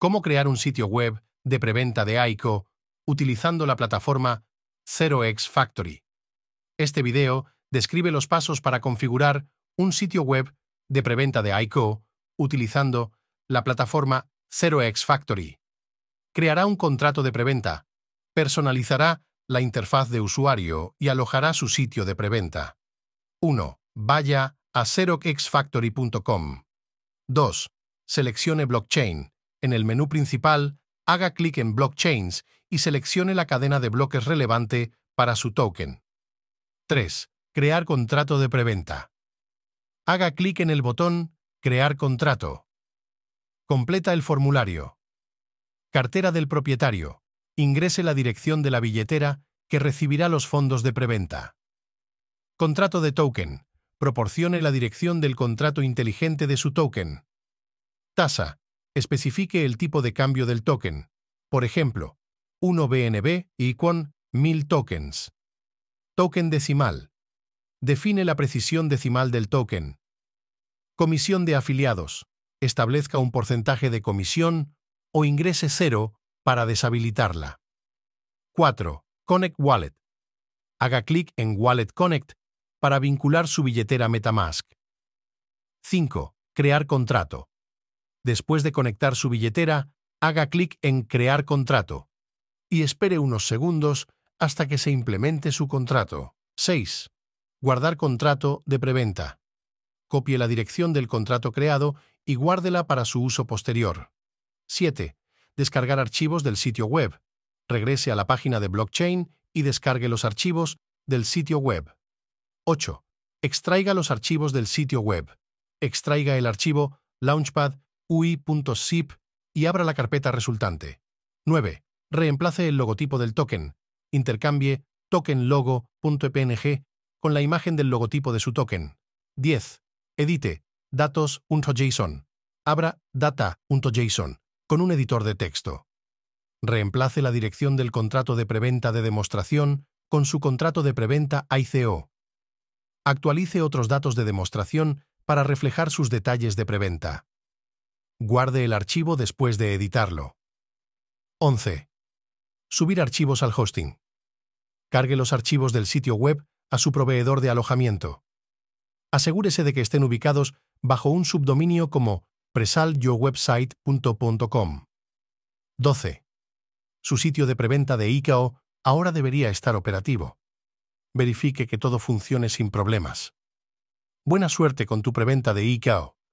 cómo crear un sitio web de preventa de AICO utilizando la plataforma 0x Factory. Este video describe los pasos para configurar un sitio web de preventa de AICO utilizando la plataforma 0x Factory. Creará un contrato de preventa, personalizará la interfaz de usuario y alojará su sitio de preventa. 1. Vaya a 0 2. Seleccione blockchain en el menú principal, haga clic en Blockchains y seleccione la cadena de bloques relevante para su token. 3. Crear contrato de preventa. Haga clic en el botón Crear contrato. Completa el formulario. Cartera del propietario. Ingrese la dirección de la billetera que recibirá los fondos de preventa. Contrato de token. Proporcione la dirección del contrato inteligente de su token. Tasa especifique el tipo de cambio del token, por ejemplo, 1 BNB y con 1000 tokens. Token decimal. Define la precisión decimal del token. Comisión de afiliados. Establezca un porcentaje de comisión o ingrese cero para deshabilitarla. 4. Connect Wallet. Haga clic en Wallet Connect para vincular su billetera MetaMask. 5. Crear contrato. Después de conectar su billetera, haga clic en Crear contrato y espere unos segundos hasta que se implemente su contrato. 6. Guardar contrato de preventa. Copie la dirección del contrato creado y guárdela para su uso posterior. 7. Descargar archivos del sitio web. Regrese a la página de blockchain y descargue los archivos del sitio web. 8. Extraiga los archivos del sitio web. Extraiga el archivo Launchpad UI.zip y abra la carpeta resultante. 9. Reemplace el logotipo del token. Intercambie tokenlogo.png con la imagen del logotipo de su token. 10. Edite datos.json. Abra data.json con un editor de texto. Reemplace la dirección del contrato de preventa de demostración con su contrato de preventa ICO. Actualice otros datos de demostración para reflejar sus detalles de preventa. Guarde el archivo después de editarlo. 11. Subir archivos al hosting. Cargue los archivos del sitio web a su proveedor de alojamiento. Asegúrese de que estén ubicados bajo un subdominio como presalyourwebsite.com. 12. Su sitio de preventa de ICAO ahora debería estar operativo. Verifique que todo funcione sin problemas. Buena suerte con tu preventa de ICAO.